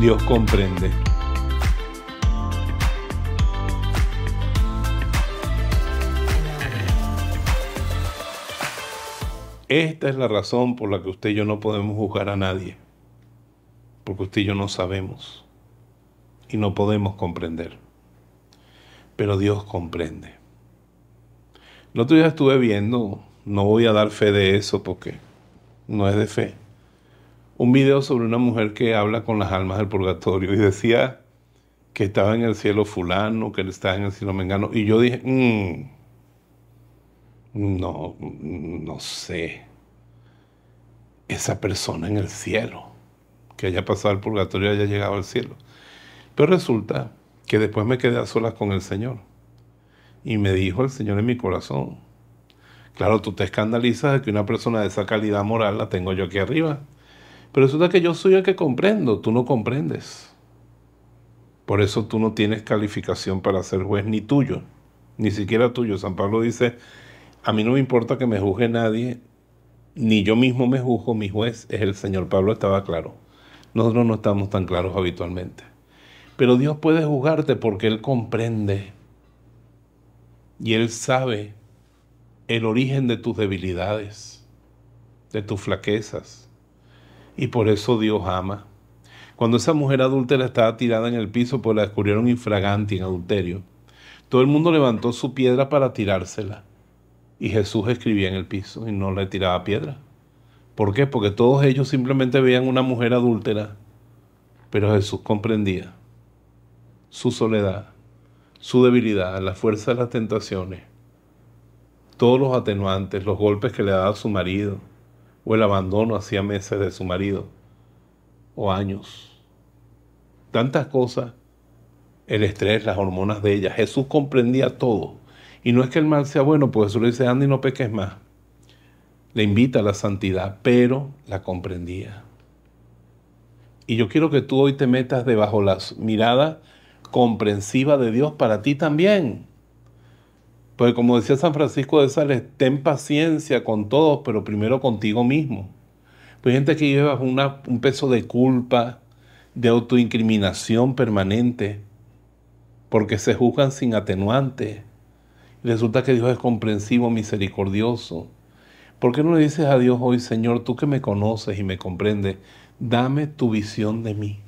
Dios comprende. Esta es la razón por la que usted y yo no podemos juzgar a nadie, porque usted y yo no sabemos y no podemos comprender. Pero Dios comprende. El otro día estuve viendo, no voy a dar fe de eso porque no es de fe un video sobre una mujer que habla con las almas del purgatorio y decía que estaba en el cielo fulano, que estaba en el cielo mengano. Y yo dije, mm, mm, no, mm, no sé. Esa persona en el cielo, que haya pasado el purgatorio y haya llegado al cielo. Pero resulta que después me quedé a solas con el Señor. Y me dijo el Señor en mi corazón, claro, tú te escandalizas de que una persona de esa calidad moral la tengo yo aquí arriba. Pero resulta que yo soy el que comprendo, tú no comprendes. Por eso tú no tienes calificación para ser juez ni tuyo, ni siquiera tuyo. San Pablo dice, a mí no me importa que me juzgue nadie, ni yo mismo me juzgo, mi juez es el Señor. Pablo estaba claro. Nosotros no estamos tan claros habitualmente. Pero Dios puede juzgarte porque Él comprende y Él sabe el origen de tus debilidades, de tus flaquezas, y por eso Dios ama. Cuando esa mujer adúltera estaba tirada en el piso, pues la descubrieron infragante en adulterio. Todo el mundo levantó su piedra para tirársela. Y Jesús escribía en el piso y no le tiraba piedra. ¿Por qué? Porque todos ellos simplemente veían una mujer adúltera. Pero Jesús comprendía su soledad, su debilidad, la fuerza de las tentaciones, todos los atenuantes, los golpes que le daba su marido, o el abandono hacía meses de su marido o años. Tantas cosas, el estrés, las hormonas de ella. Jesús comprendía todo. Y no es que el mal sea bueno, pues Jesús le dice, y no peques más. Le invita a la santidad, pero la comprendía. Y yo quiero que tú hoy te metas debajo la mirada comprensiva de Dios para ti también. Porque como decía San Francisco de Sales, ten paciencia con todos, pero primero contigo mismo. Pues hay gente que lleva un peso de culpa, de autoincriminación permanente, porque se juzgan sin atenuante. Resulta que Dios es comprensivo, misericordioso. ¿Por qué no le dices a Dios hoy, Señor, tú que me conoces y me comprendes, dame tu visión de mí?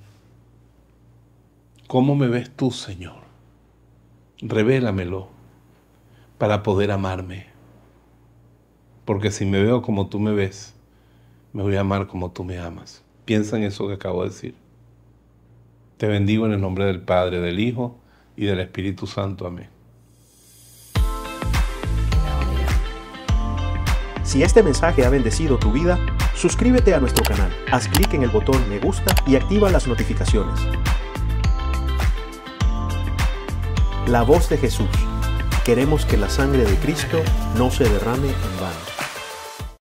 ¿Cómo me ves tú, Señor? Revélamelo para poder amarme. Porque si me veo como tú me ves, me voy a amar como tú me amas. Piensa en eso que acabo de decir. Te bendigo en el nombre del Padre, del Hijo y del Espíritu Santo. Amén. Si este mensaje ha bendecido tu vida, suscríbete a nuestro canal, haz clic en el botón me gusta y activa las notificaciones. La voz de Jesús Queremos que la sangre de Cristo no se derrame en vano.